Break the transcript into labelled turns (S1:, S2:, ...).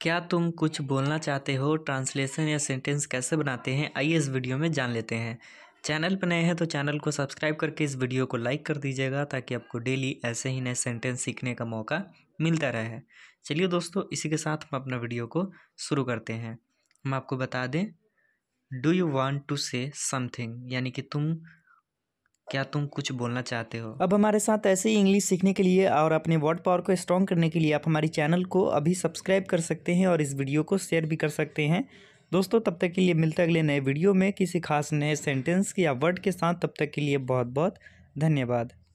S1: क्या तुम कुछ बोलना चाहते हो ट्रांसलेशन या सेंटेंस कैसे बनाते हैं आइए इस वीडियो में जान लेते हैं चैनल पर नए हैं तो चैनल को सब्सक्राइब करके इस वीडियो को लाइक कर दीजिएगा ताकि आपको डेली ऐसे ही नए सेंटेंस सीखने का मौका मिलता रहे चलिए दोस्तों इसी के साथ हम अपना वीडियो को शुरू करते हैं हम आपको बता दें do you want to say something यानी कि तुम क्या तुम कुछ बोलना चाहते हो अब हमारे साथ ऐसे ही इंग्लिश सीखने के लिए और अपने वर्ड पावर को स्ट्रॉन्ग करने के लिए आप हमारे चैनल को अभी सब्सक्राइब कर सकते हैं और इस वीडियो को शेयर भी कर सकते हैं दोस्तों तब तक के लिए मिलते अगले नए वीडियो में किसी खास नए सेंटेंस या वर्ड के साथ तब तक के लिए बहुत बहुत धन्यवाद